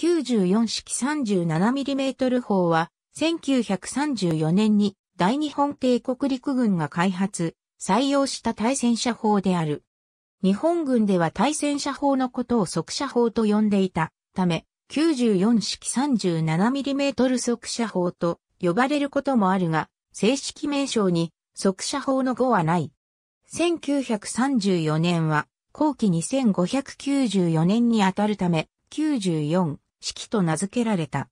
94式 37mm 砲は、1934年に大日本帝国陸軍が開発、採用した対戦車砲である。日本軍では対戦車砲のことを速射砲と呼んでいたため、94式 37mm 速射砲と呼ばれることもあるが、正式名称に速射砲の語はない。1934年は後期2594年にあたるため、94式と名付けられた。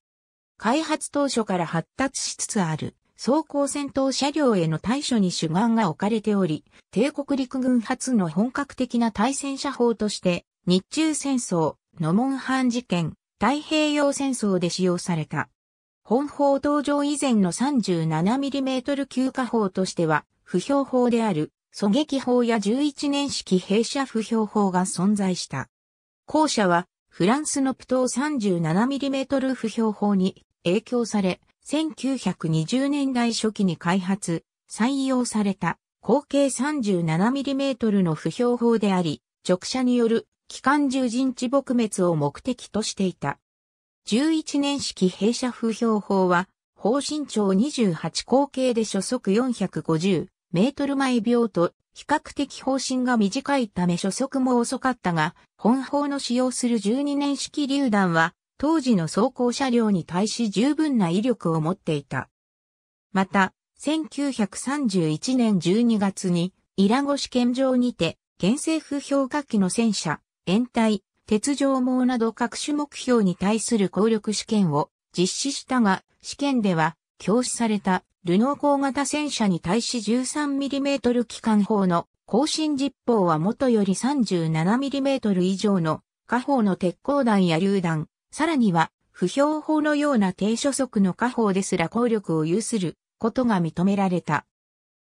開発当初から発達しつつある装甲戦闘車両への対処に主眼が置かれており、帝国陸軍初の本格的な対戦車法として、日中戦争、ノモンハン事件、太平洋戦争で使用された。本法登場以前の 37mm 級火砲としては、不評法である、狙撃砲や11年式兵車不評法が存在した。後者はフランスのプトー 37mm 不標法に影響され、1920年代初期に開発、採用された口径 37mm の不標法であり、直射による機関銃陣地撲滅を目的としていた。11年式弊社風標法は、方身長28口径で初速450メートル毎秒と比較的方針が短いため初速も遅かったが、本法の使用する12年式榴弾は、当時の装甲車両に対し十分な威力を持っていた。また、1931年12月に、イラゴ試験場にて、現政府評価機の戦車、延体、鉄条網など各種目標に対する効力試験を実施したが、試験では、教師されたルノー工型戦車に対し 13mm 機関砲の更新実砲は元より 37mm 以上の下砲の鉄鋼弾や榴弾、さらには不評砲のような低所速の下砲ですら効力を有することが認められた。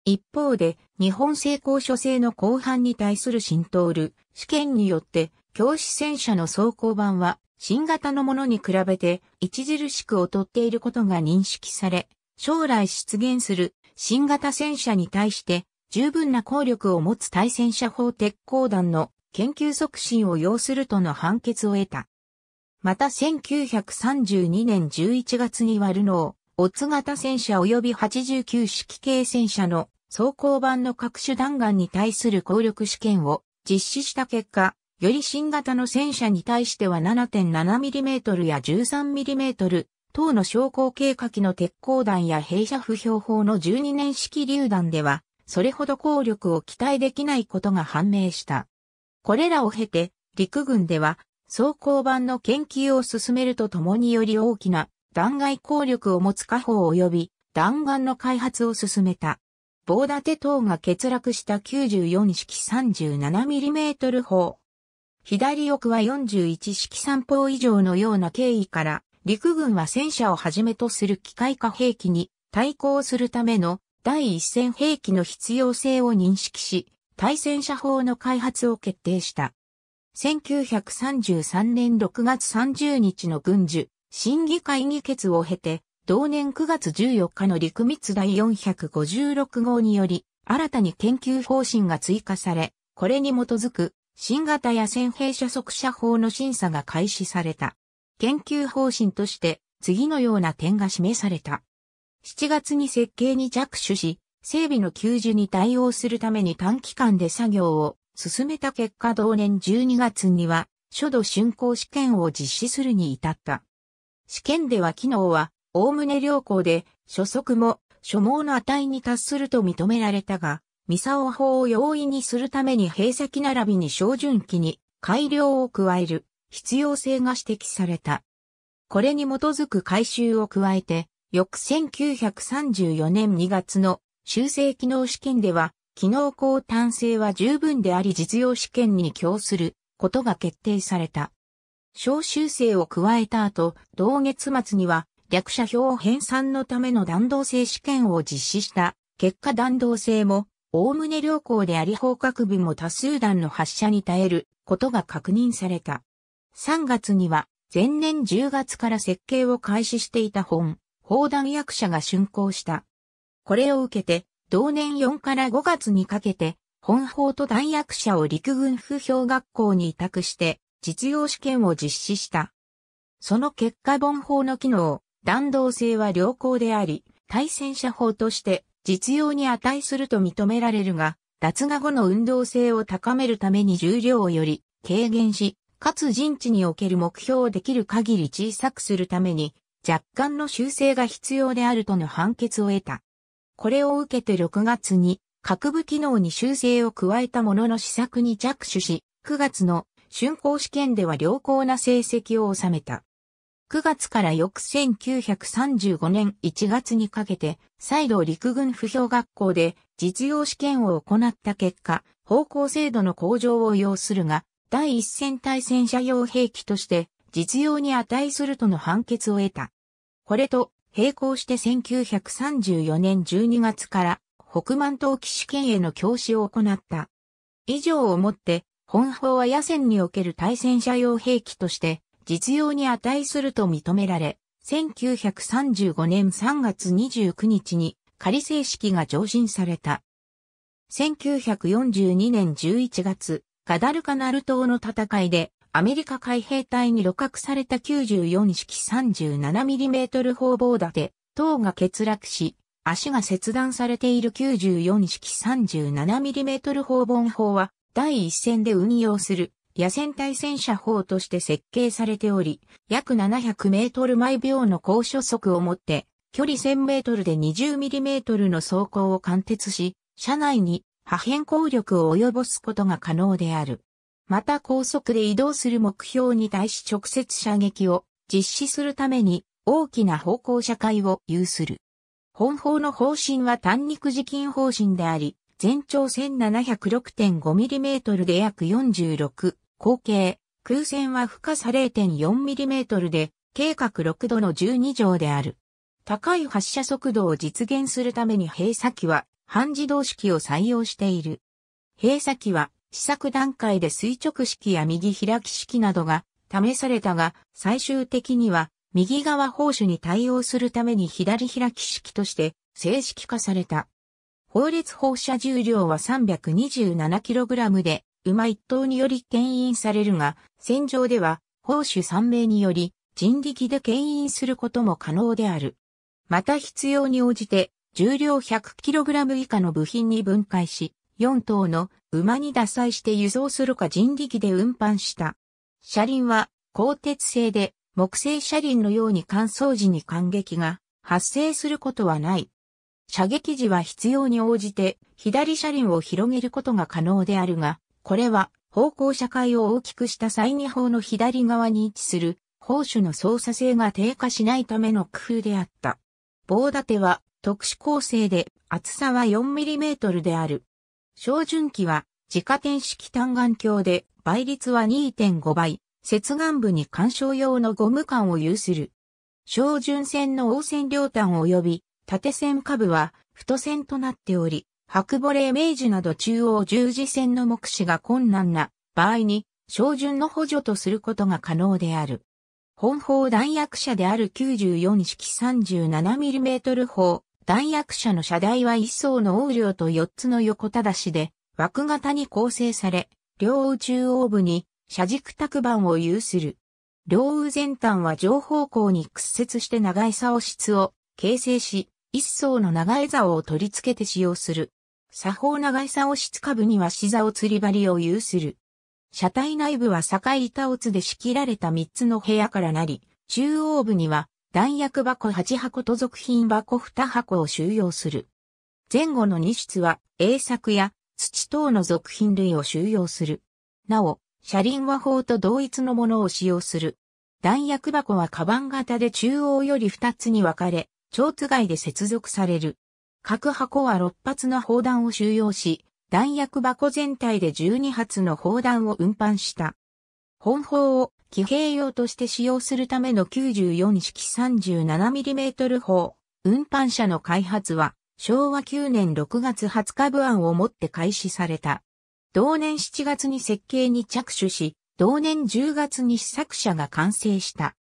一方で、日本製鋼所製の後半に対する浸透る試験によって、教師戦車の装甲版は、新型のものに比べて、著しく劣っていることが認識され、将来出現する新型戦車に対して十分な効力を持つ対戦車砲鉄鋼弾の研究促進を要するとの判決を得た。また1932年11月に割ルノー、オツ型戦車及び89式系戦車の装甲版の各種弾丸に対する効力試験を実施した結果、より新型の戦車に対しては 7.7mm や 13mm 等の昇降計画の鉄鋼弾や弊社不評法の12年式榴弾では、それほど効力を期待できないことが判明した。これらを経て、陸軍では、装甲版の研究を進めるとともにより大きな弾劾効力を持つ火砲及び弾丸の開発を進めた。棒立て等が欠落した94式 37mm 砲。左翼は41式3砲以上のような経緯から、陸軍は戦車をはじめとする機械化兵器に対抗するための第一線兵器の必要性を認識し、対戦車法の開発を決定した。1933年6月30日の軍需、審議会議決を経て、同年9月14日の陸密第456号により、新たに研究方針が追加され、これに基づく、新型や戦兵車速射法の審査が開始された。研究方針として次のような点が示された。7月に設計に着手し、整備の給仕に対応するために短期間で作業を進めた結果同年12月には初度竣工試験を実施するに至った。試験では機能はおおむね良好で初速も初毛の値に達すると認められたが、ミサオ法を容易にするために閉鎖機並びに照準機に改良を加える。必要性が指摘された。これに基づく改修を加えて、翌1934年2月の修正機能試験では、機能高単性は十分であり実用試験に供することが決定された。小修正を加えた後、同月末には略者標編纂のための弾道性試験を実施した結果弾道性も、おおむね良好であり方角部も多数弾の発射に耐えることが確認された。3月には、前年10月から設計を開始していた本、砲弾役者が竣工した。これを受けて、同年4から5月にかけて、本砲と弾薬者を陸軍風評学校に委託して、実用試験を実施した。その結果本砲の機能、弾道性は良好であり、対戦車砲として実用に値すると認められるが、脱画後の運動性を高めるために重量をより軽減し、かつ陣地における目標をできる限り小さくするために、若干の修正が必要であるとの判決を得た。これを受けて6月に、各部機能に修正を加えたものの施策に着手し、9月の竣工試験では良好な成績を収めた。9月から翌1935年1月にかけて、再度陸軍不評学校で実用試験を行った結果、方向精度の向上を要するが、第一戦対戦車用兵器として実用に値するとの判決を得た。これと並行して1934年12月から北満島騎士権への教師を行った。以上をもって本法は野戦における対戦車用兵器として実用に値すると認められ、1935年3月29日に仮正式が上申された。1942年11月、ガダルカナル島の戦いで、アメリカ海兵隊に露獲された94式 37mm 砲棒立て、塔が欠落し、足が切断されている94式 37mm 砲盆砲は、第一線で運用する野戦対戦車砲として設計されており、約700メートル毎秒の高所速を持って、距離1000メートルで20ミリメートルの走行を貫徹し、車内に破片効力を及ぼすことが可能である。また高速で移動する目標に対し直接射撃を実施するために大きな方向射会を有する。本法の方針は単肉持筋方針であり、全長 1706.5mm で約46、口径、空線は深さ 0.4mm で、計画6度の12乗である。高い発射速度を実現するために閉鎖機は半自動式を採用している。閉鎖機は試作段階で垂直式や右開き式などが試されたが、最終的には右側砲手に対応するために左開き式として正式化された。法律放射重量は 327kg で、馬一頭により牽引されるが、戦場では砲手3名により人力で牽引することも可能である。また必要に応じて重量 100kg 以下の部品に分解し、4頭の馬に脱災して輸送するか人力で運搬した。車輪は鋼鉄製で木製車輪のように乾燥時に感激が発生することはない。射撃時は必要に応じて左車輪を広げることが可能であるが、これは方向車会を大きくした際に砲の左側に位置する砲手の操作性が低下しないための工夫であった。棒立ては特殊構成で厚さは 4mm である。照準器は自家点式単眼鏡で倍率は2.5倍、接眼部に干渉用のゴム管を有する。照準線の応線両端及び縦線下部は太線となっており、白ボレー明治など中央十字線の目視が困難な場合に照準の補助とすることが可能である。本砲弾薬車である94式 37mm 砲弾薬者の車台は一層の横領と四つの横正しで、枠型に構成され、両右中央部に車軸卓板を有する。両右前端は上方向に屈折して長い竿質を形成し、一層の長い竿を取り付けて使用する。左方長い竿質下部には死竿釣り針を有する。車体内部は境板をつで仕切られた三つの部屋からなり、中央部には弾薬箱8箱と続品箱2箱を収容する。前後の2室は、英作や土等の続品類を収容する。なお、車輪は砲と同一のものを使用する。弾薬箱はカバン型で中央より2つに分かれ、蝶つ外で接続される。各箱は6発の砲弾を収容し、弾薬箱全体で12発の砲弾を運搬した。本砲を騎兵用として使用するための94式 37mm 砲、運搬車の開発は、昭和9年6月20日部案をもって開始された。同年7月に設計に着手し、同年10月に試作車が完成した。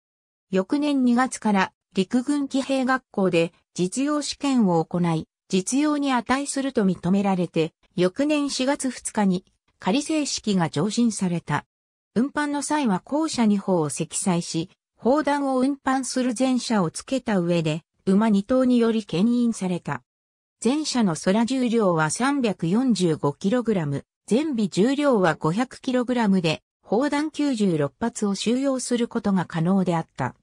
翌年2月から陸軍騎兵学校で実用試験を行い、実用に値すると認められて、翌年4月2日に仮正式が上申された。運搬の際は後車2砲を積載し、砲弾を運搬する前車をつけた上で、馬2頭により牽引された。前車の空重量は 345kg、前備重量は 500kg で、砲弾96発を収容することが可能であった。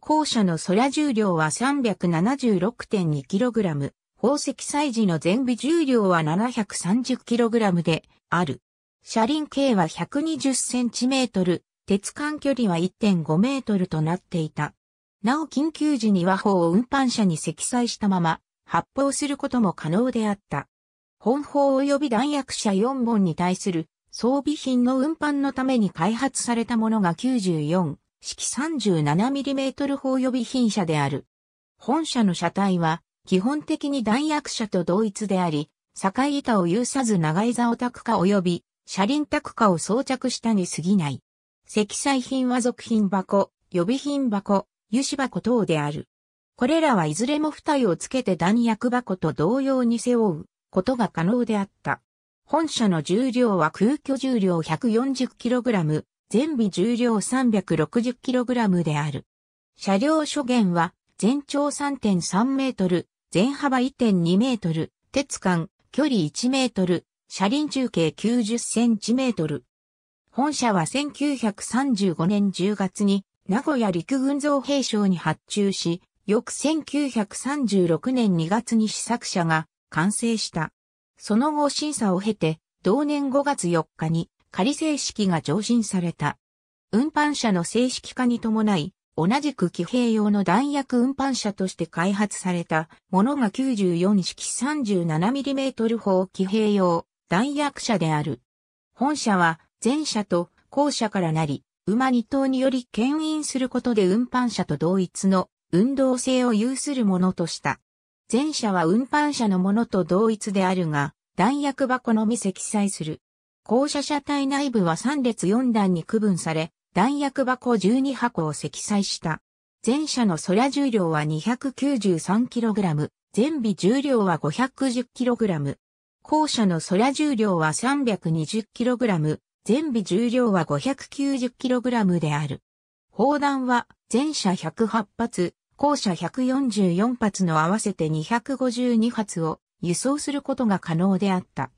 後者の空重量は 376.2kg、宝石祭時の前備重量は 730kg である。車輪径は 120cm、鉄管距離は1.5メートルとなっていた。なお緊急時に和砲を運搬車に積載したまま発砲することも可能であった。本砲及び弾薬車4本に対する装備品の運搬のために開発されたものが94式 37mm 砲予備品車である。本車の車体は基本的に弾薬車と同一であり、境板を有さず長い座オタク化及び車輪タクを装着したに過ぎない。積載品は続品箱、予備品箱、油脂箱等である。これらはいずれも二重をつけて弾薬箱と同様に背負うことが可能であった。本社の重量は空虚重量 140kg、全備重量 360kg である。車両所限は全長3.3メートル、全幅1.2メートル、鉄管、距離1メートル、車輪中径9 0トル。本社は1935年10月に名古屋陸軍造兵廠に発注し、翌1936年2月に試作車が完成した。その後審査を経て、同年5月4日に仮正式が上申された。運搬車の正式化に伴い、同じく騎兵用の弾薬運搬車として開発されたものが94式 37mm 砲騎兵用、弾薬者である。本社は前社と後社からなり、馬2頭により牽引することで運搬車と同一の運動性を有するものとした。前者は運搬車のものと同一であるが、弾薬箱のみ積載する。後車車体内部は3列4段に区分され、弾薬箱12箱を積載した。前者の空重量は 293kg、全備重量は 510kg。校舎の空重量は 320kg、全備重量は 590kg である。砲弾は全車108発、校舎144発の合わせて252発を輸送することが可能であった。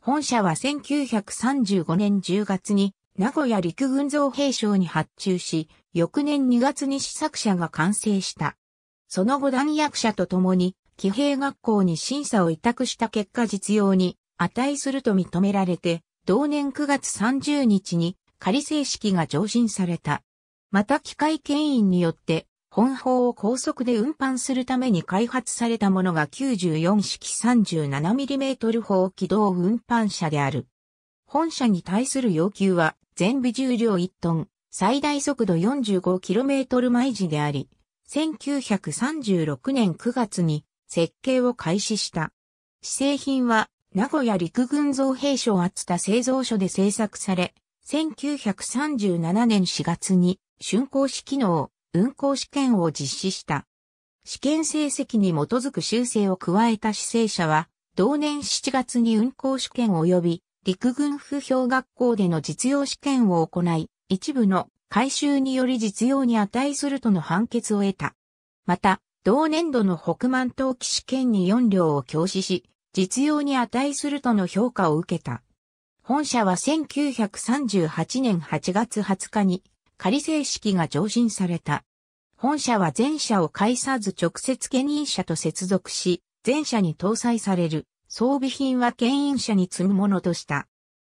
本社は1935年10月に名古屋陸軍造兵廠に発注し、翌年2月に試作車が完成した。その後弾薬車と共に騎兵学校に審査を委託した結果実用に値すると認められて、同年9月30日に仮正式が上申された。また機械牽引によって、本法を高速で運搬するために開発されたものが94式 37mm 砲機動運搬車である。本社に対する要求は、全部重量1トン、最大速度 45km 毎時であり、1936年9月に設計を開始した。試製品は名古屋陸軍造兵所厚田製造所で製作され、1937年4月に竣工式の運行試験を実施した。試験成績に基づく修正を加えた試製者は、同年7月に運行試験及び陸軍府評学校での実用試験を行い、一部の改修により実用に値するとの判決を得た。また、同年度の北満冬季試験に4両を教師し、実用に値するとの評価を受けた。本社は1938年8月20日に仮正式が上申された。本社は全社を介さず直接牽引車と接続し、全社に搭載される装備品は牽引車に積むものとした。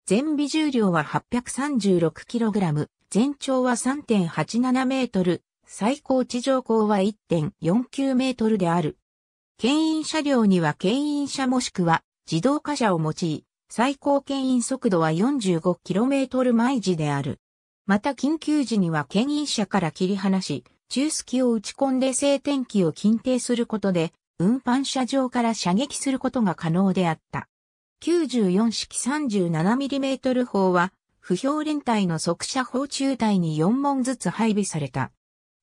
全備重量は 836kg、全長は3.87メートル、最高地上高は1.49メートルである。牽引車両には牽引車もしくは自動貨車を用い、最高牽引速度は 45km 毎時である。また緊急時には牽引車から切り離し、中隙を打ち込んで静転気を禁定することで、運搬車上から射撃することが可能であった。94式 37mm 砲は、不評連隊の速射砲中隊に4門ずつ配備された。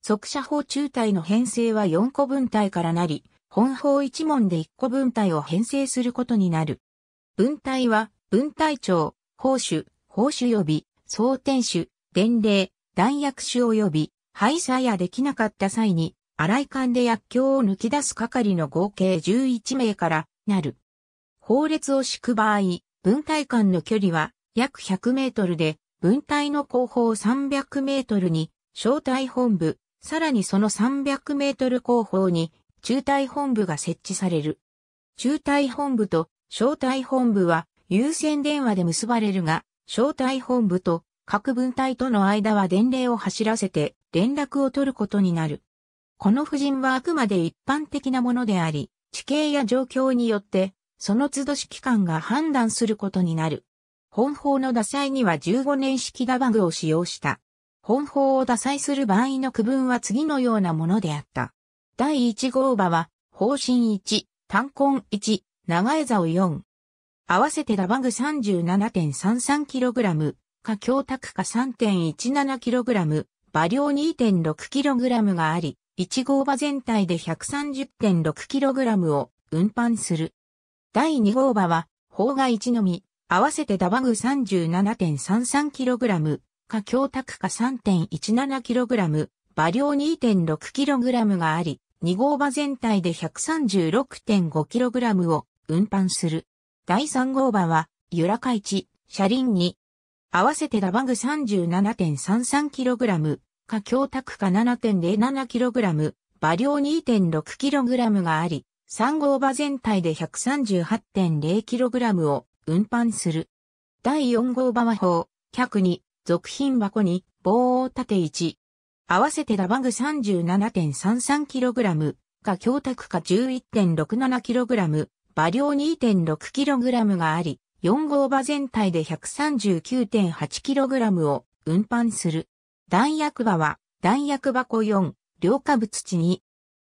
速射砲中隊の編成は4個分隊からなり、本砲1門で1個分隊を編成することになる。分隊は、分隊長、砲手、砲手及び、装填手、伝令、弾薬手及び、廃車やできなかった際に、荒い艦で薬莢を抜き出す係の合計11名からなる。砲列を敷く場合、分隊間の距離は約100メートルで、分隊の後方300メートルに、小隊本部、さらにその300メートル後方に中隊本部が設置される。中隊本部と小隊本部は優先電話で結ばれるが、小隊本部と各分隊との間は電令を走らせて連絡を取ることになる。この布陣はあくまで一般的なものであり、地形や状況によって、その都度指揮官が判断することになる。本法の打載には15年式ダバグを使用した。本法を打載する場合の区分は次のようなものであった。第1号馬は、方針1、単根1、長江沢4。合わせてダバグ 37.33kg、か強卓か 3.17kg、馬量 2.6kg があり、1号馬全体で 130.6kg を運搬する。第2号馬は、方が1のみ、合わせてダバグ 37.33kg、か強卓か 3.17kg、馬量 2.6kg があり、2号馬全体で 136.5kg を運搬する。第3号馬は、由良一、車輪に、合わせてダバグ 37.33kg、か強卓か 7.07kg、馬量 2.6kg があり、3号馬全体で 138.0kg を運搬する。第4号馬は砲、客に、続品箱に棒を縦1。合わせてダバグ 37.33kg か強卓か 11.67kg、馬量 2.6kg があり、4号馬全体で 139.8kg を運搬する。弾薬場は、弾薬箱4、量下物地2。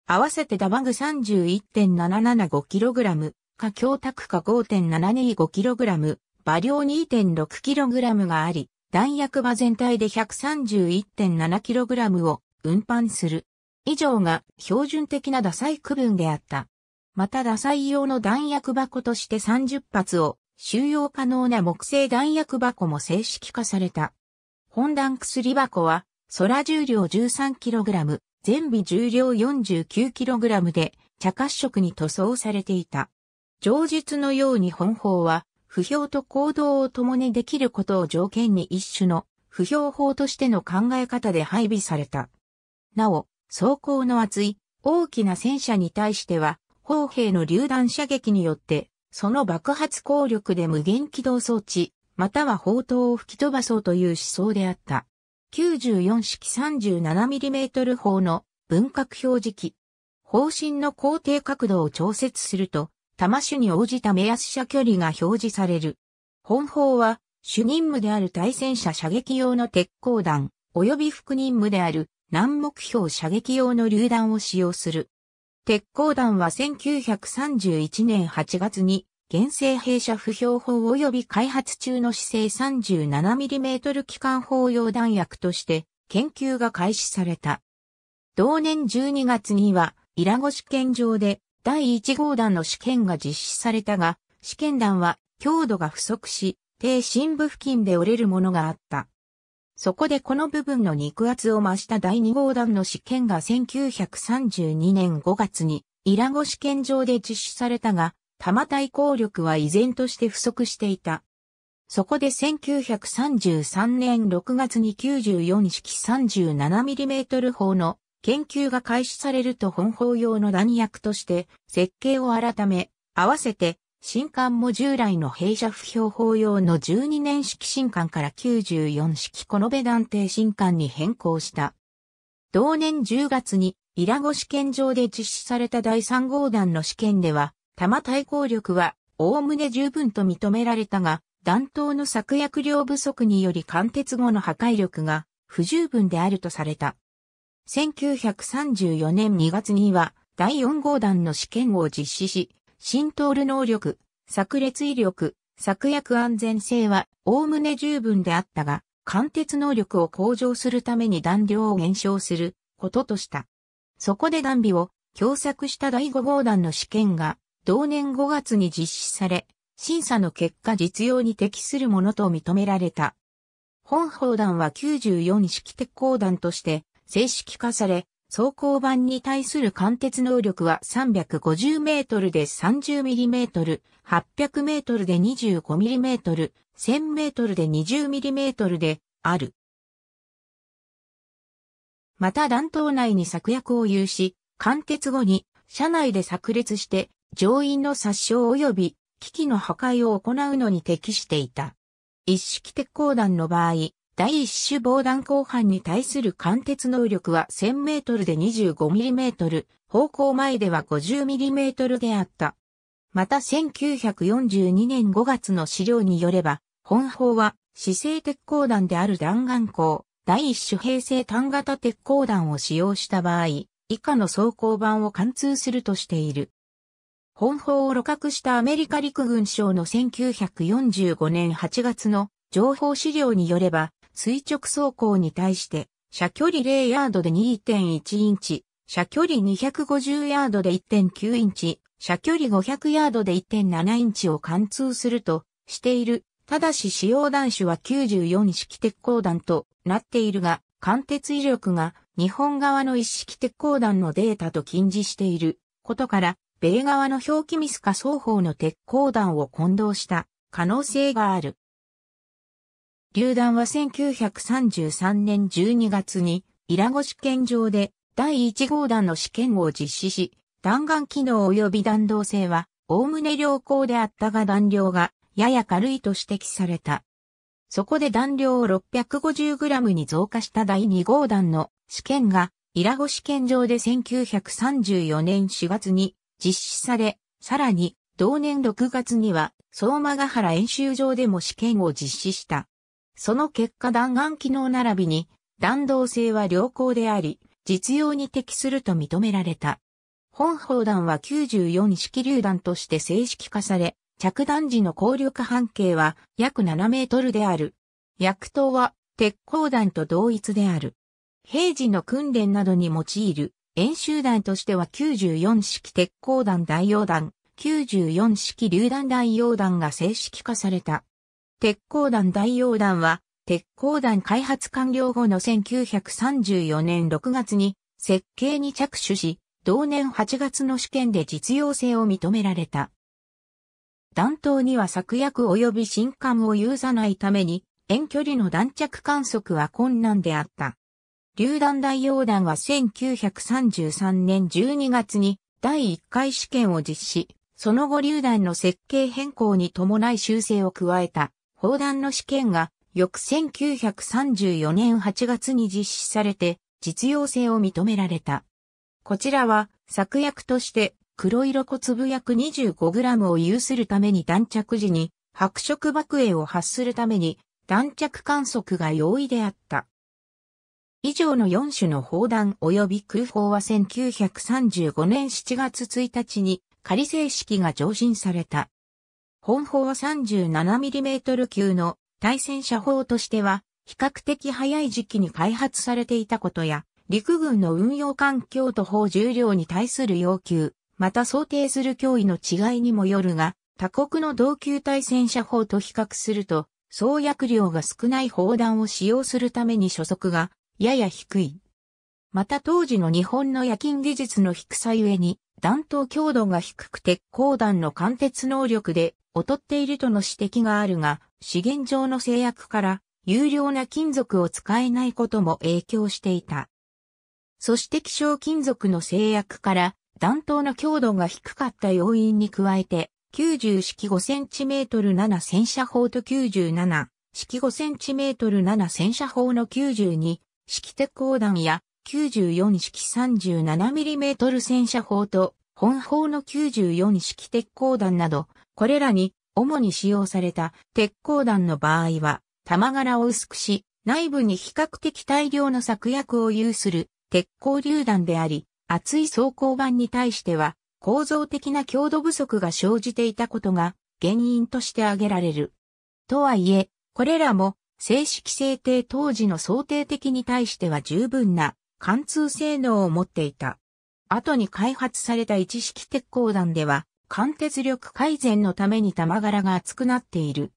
合わせてダバグ 31.775kg、か強卓か 5.725kg、馬量 2.6kg があり、弾薬場全体で 131.7kg を運搬する。以上が標準的な打砕区分であった。また打砕用の弾薬箱として30発を収容可能な木製弾薬箱も正式化された。本弾薬箱は空重量 13kg、全備重量 49kg で茶褐色に塗装されていた。上述のように本砲は不評と行動を共にできることを条件に一種の不評法としての考え方で配備された。なお、装甲の厚い大きな戦車に対しては、砲兵の榴弾射撃によって、その爆発効力で無限起動装置、または砲塔を吹き飛ばそうという思想であった。94式 37mm 砲の分割表示器。方針の工程角度を調節すると、玉種に応じた目安射距離が表示される。本砲は、主任務である対戦車射撃用の鉄鋼弾、及び副任務である難目標射撃用の榴弾を使用する。鉄鋼弾は1931年8月に、原生弊社不評砲及び開発中の姿勢 37mm 機関砲用弾薬として研究が開始された。同年12月には、イラゴ試験場で第1号弾の試験が実施されたが、試験弾は強度が不足し、低深部付近で折れるものがあった。そこでこの部分の肉厚を増した第2号弾の試験が1932年5月にイラゴ試験場で実施されたが、弾対抗力は依然として不足していた。そこで1933年6月に94式 37mm 砲の研究が開始されると本法用の弾薬として設計を改め、合わせて新艦も従来の弊社不標法用の12年式新艦から94式このべ断定新艦に変更した。同年10月にイラゴ試験場で実施された第3号弾の試験では、弾対抗力は概ね十分と認められたが、弾頭の作薬量不足により貫徹後の破壊力が不十分であるとされた。1934年2月には第4号弾の試験を実施し、浸透る能力、炸裂威力、炸薬安全性はおおむね十分であったが、貫徹能力を向上するために弾量を減少することとした。そこで弾尾を強作した第5号弾の試験が同年5月に実施され、審査の結果実用に適するものと認められた。本砲弾は94式鉄鋼弾として正式化され、走行板に対する貫徹能力は350メートルで30ミリメートル、800メートルで25ミリメートル、1000メートルで20ミリメートルである。また弾頭内に策薬を有し、貫徹後に車内で炸裂して乗員の殺傷及び機器の破壊を行うのに適していた。一式鉄鋼弾の場合、第一種防弾後半に対する貫徹能力は1000メートルで25ミリメートル、方向前では50ミリメートルであった。また1942年5月の資料によれば、本砲は姿勢鉄鋼弾である弾丸鋼、第一種平成単型鉄鋼弾を使用した場合、以下の装甲板を貫通するとしている。本砲を露獲したアメリカ陸軍省の1945年8月の情報資料によれば、垂直走行に対して、車距離0ヤードで2.1インチ、車距離250ヤードで1.9インチ、車距離500ヤードで1.7インチを貫通するとしている。ただし使用弾種は94式鉄鋼弾となっているが、貫徹威力が日本側の一式鉄鋼弾のデータと近似していることから、米側の表記ミスか双方の鉄鋼弾を混同した可能性がある。流弾は1933年12月に、イラゴ試験場で第1号弾の試験を実施し、弾丸機能及び弾道性は、おおむね良好であったが弾量が、やや軽いと指摘された。そこで弾量を 650g に増加した第2号弾の試験が、イラゴ試験場で1934年4月に実施され、さらに、同年6月には、相馬ヶ原演習場でも試験を実施した。その結果弾丸機能並びに弾道性は良好であり、実用に適すると認められた。本砲弾は94式榴弾として正式化され、着弾時の効力半径は約7メートルである。薬刀は鉄鋼弾と同一である。平時の訓練などに用いる演習弾としては94式鉄鋼弾代用弾、94式榴弾代用弾が正式化された。鉄鋼弾大溶弾は、鉄鋼弾開発完了後の1934年6月に設計に着手し、同年8月の試験で実用性を認められた。弾頭には策薬及び新管を有さないために、遠距離の弾着観測は困難であった。榴弾大溶弾は1933年12月に第1回試験を実施、その後榴弾の設計変更に伴い修正を加えた。砲弾の試験が翌1934年8月に実施されて実用性を認められた。こちらは作薬として黒色小粒薬 25g を有するために弾着時に白色爆影を発するために弾着観測が容易であった。以上の4種の砲弾及び空砲は1935年7月1日に仮正式が上申された。本砲は 37mm 級の対戦車砲としては、比較的早い時期に開発されていたことや、陸軍の運用環境と砲重量に対する要求、また想定する脅威の違いにもよるが、他国の同級対戦車砲と比較すると、創薬量が少ない砲弾を使用するために所属がやや低い。また当時の日本の夜勤技術の低さゆえに、弾頭強度が低くて、鋼弾の貫鉄能力で劣っているとの指摘があるが、資源上の制約から有料な金属を使えないことも影響していた。そして希少金属の制約から弾頭の強度が低かった要因に加えて、90式 5cm7 戦車砲と97式 5cm7 戦車砲の92式鉄砲弾や94式 37mm 戦車砲と本砲の94式鉄砲弾などこれらに主に使用された鉄鋼弾の場合は、玉柄を薄くし、内部に比較的大量の策薬を有する鉄鋼榴弾であり、厚い装甲板に対しては、構造的な強度不足が生じていたことが原因として挙げられる。とはいえ、これらも正式制定当時の想定的に対しては十分な貫通性能を持っていた。後に開発された一式鉄鋼弾では、貫徹力改善のために弾柄が厚くなっている。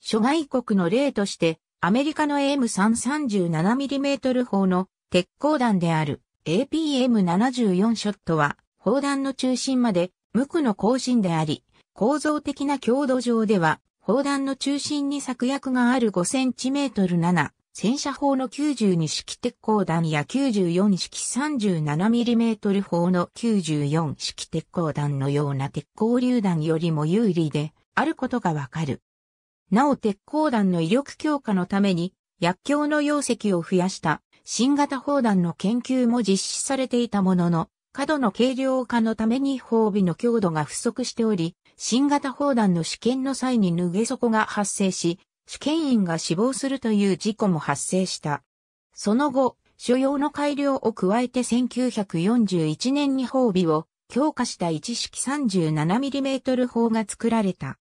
諸外国の例として、アメリカの AM337mm 砲の鉄鋼弾である APM74 ショットは、砲弾の中心まで無垢の更新であり、構造的な強度上では、砲弾の中心に作薬がある 5cm7 戦車砲の92式鉄鋼弾や94式 37mm 砲の94式鉄鋼弾のような鉄鋼榴弾よりも有利であることがわかる。なお鉄鋼弾の威力強化のために薬莢の容積を増やした新型砲弾の研究も実施されていたものの、過度の軽量化のために砲尾の強度が不足しており、新型砲弾の試験の際に脱げ底が発生し、試験員が死亡するという事故も発生した。その後、所要の改良を加えて1941年に砲備を強化した一式 37mm 砲が作られた。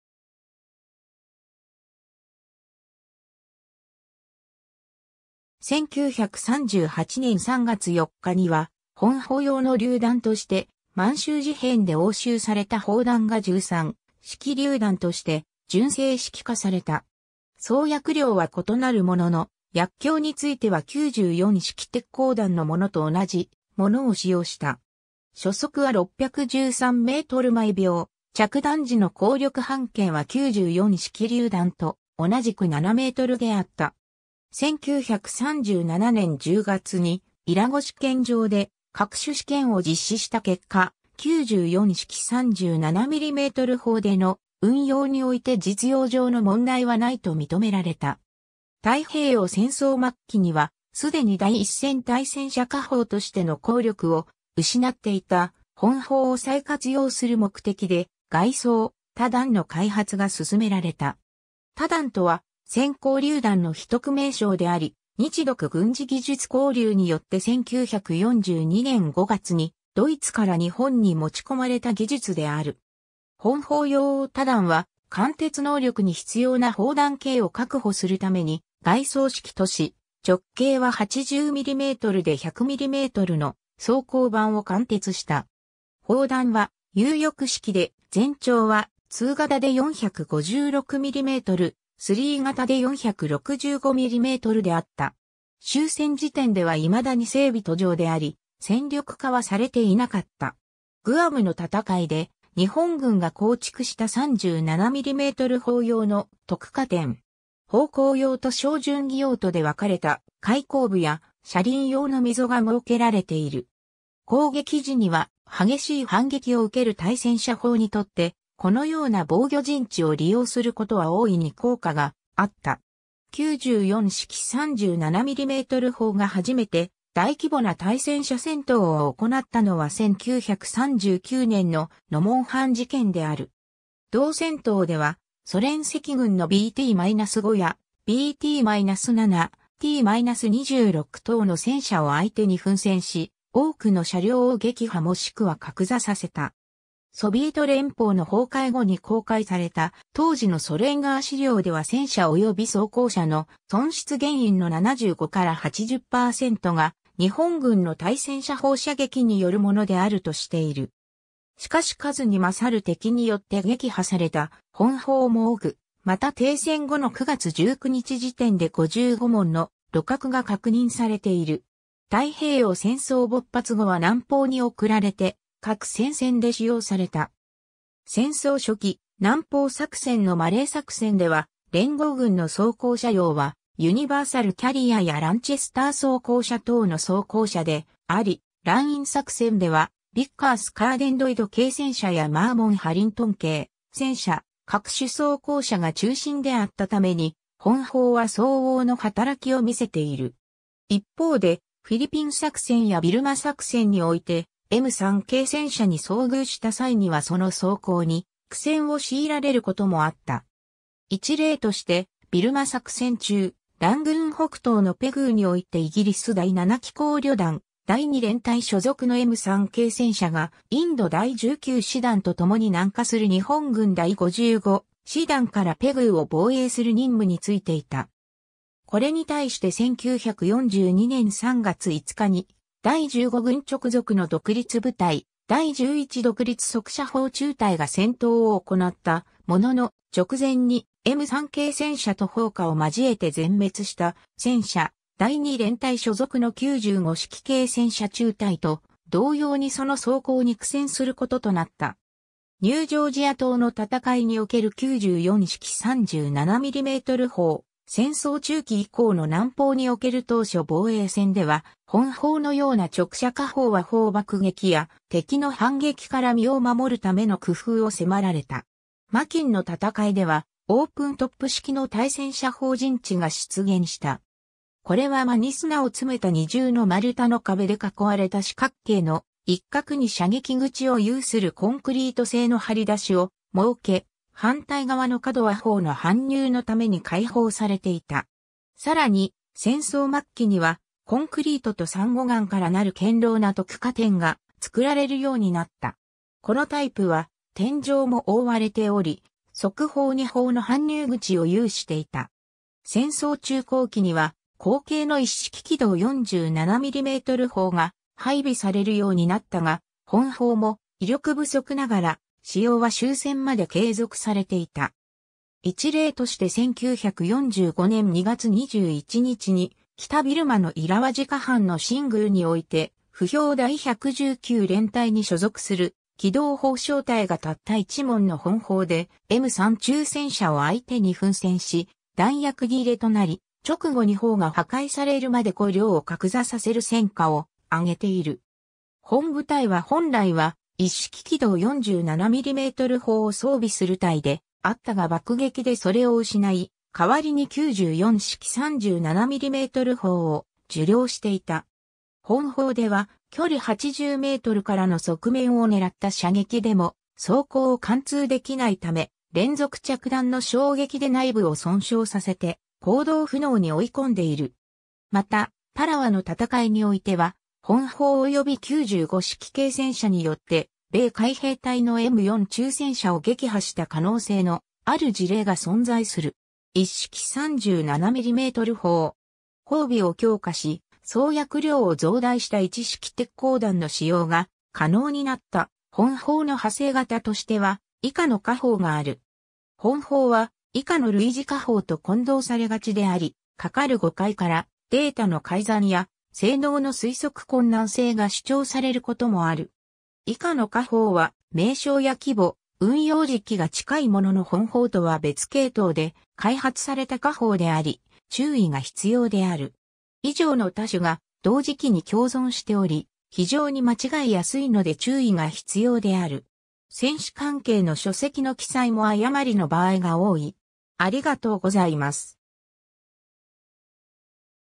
1938年3月4日には、本砲用の榴弾として、満州事変で押収された砲弾が13、式榴弾として、純正式化された。創薬量は異なるものの、薬莢については94式鉄鋼弾のものと同じものを使用した。初速は613メートル毎秒、着弾時の効力半径は94式榴弾と同じく7メートルであった。1937年10月にイラゴ試験場で各種試験を実施した結果、94式3 7トル砲での運用において実用上の問題はないと認められた。太平洋戦争末期には、すでに第一線対戦車火砲としての効力を失っていた本砲を再活用する目的で外装、多弾の開発が進められた。多弾とは先行榴弾の秘匿名称であり、日独軍事技術交流によって1942年5月にドイツから日本に持ち込まれた技術である。本法用多弾は、貫徹能力に必要な砲弾径を確保するために、外装式とし、直径は 80mm で 100mm の装甲板を貫徹した。砲弾は、有翼式で、全長は、通型で 456mm、3型で 465mm であった。終戦時点では未だに整備途上であり、戦力化はされていなかった。グアムの戦いで、日本軍が構築した 37mm 砲用の特化点。砲向用と小準技用とで分かれた開口部や車輪用の溝が設けられている。攻撃時には激しい反撃を受ける対戦車砲にとって、このような防御陣地を利用することは大いに効果があった。94式 37mm 砲が初めて大規模な対戦車戦闘を行ったのは1939年のノモンハン事件である。同戦闘では、ソ連赤軍の BT-5 や BT-7、T-26 等の戦車を相手に奮戦し、多くの車両を撃破もしくは格座させた。ソビート連邦の崩壊後に公開された当時のソ連側資料では戦車及び装甲車の損失原因の75から80%が日本軍の対戦車砲射撃によるものであるとしている。しかし数に勝る敵によって撃破された本砲も多く、また停戦後の9月19日時点で55門の路角が確認されている。太平洋戦争勃発後は南方に送られて、各戦線で使用された。戦争初期、南方作戦のマレー作戦では、連合軍の装甲車用は、ユニバーサルキャリアやランチェスター装甲車等の装甲車であり、ライン作戦では、ビッカースカーデンドイド系戦車やマーモンハリントン系戦車、各種装甲車が中心であったために、本法は相応の働きを見せている。一方で、フィリピン作戦やビルマ作戦において、M3 系戦車に遭遇した際にはその走行に苦戦を強いられることもあった。一例として、ビルマ作戦中、ラングーン北東のペグーにおいてイギリス第7機構旅団、第2連隊所属の M3 系戦車が、インド第19師団と共に南下する日本軍第55師団からペグーを防衛する任務についていた。これに対して1942年3月5日に、第15軍直属の独立部隊、第11独立速射砲中隊が戦闘を行ったものの直前に M3 系戦車と砲火を交えて全滅した戦車第2連隊所属の95式系戦車中隊と同様にその走行に苦戦することとなった。ニュージョージア島の戦いにおける94式 37mm 砲戦争中期以降の南方における当初防衛戦では、本砲のような直射火砲は砲爆撃や敵の反撃から身を守るための工夫を迫られた。マキンの戦いでは、オープントップ式の対戦車砲陣地が出現した。これはマニスナを詰めた二重の丸太の壁で囲われた四角形の一角に射撃口を有するコンクリート製の張り出しを設け、反対側の角は砲の搬入のために解放されていた。さらに、戦争末期には、コンクリートと珊瑚岩からなる堅牢な特化点が作られるようになった。このタイプは、天井も覆われており、速砲に砲の搬入口を有していた。戦争中後期には、後継の一式軌道 47mm 砲が配備されるようになったが、本砲も威力不足ながら使用は終戦まで継続されていた。一例として1945年2月21日に北ビルマのイラワジカ藩の新宮において、不評第119連隊に所属する機動砲小隊がたった一門の本砲で M3 中戦車を相手に奮戦し、弾薬切れとなり、直後に砲が破壊されるまで五両を格座させる戦果を上げている。本部隊は本来は一式軌道 47mm 砲を装備する隊であったが爆撃でそれを失い、代わりに94式 37mm 砲を受領していた。本砲では距離80メートルからの側面を狙った射撃でも装甲を貫通できないため、連続着弾の衝撃で内部を損傷させて行動不能に追い込んでいる。また、パラワの戦いにおいては、本砲及び95式軽戦車によって、米海兵隊の M4 中戦車を撃破した可能性のある事例が存在する。一式 37mm 砲。砲備を強化し、創薬量を増大した一式鉄鋼弾の使用が可能になった本砲の派生型としては以下の火砲がある。本砲は以下の類似火砲と混同されがちであり、かかる誤解からデータの改ざんや性能の推測困難性が主張されることもある。以下の家宝は、名称や規模、運用時期が近いものの本法とは別系統で開発された家宝であり、注意が必要である。以上の多種が同時期に共存しており、非常に間違いやすいので注意が必要である。選手関係の書籍の記載も誤りの場合が多い。ありがとうございます。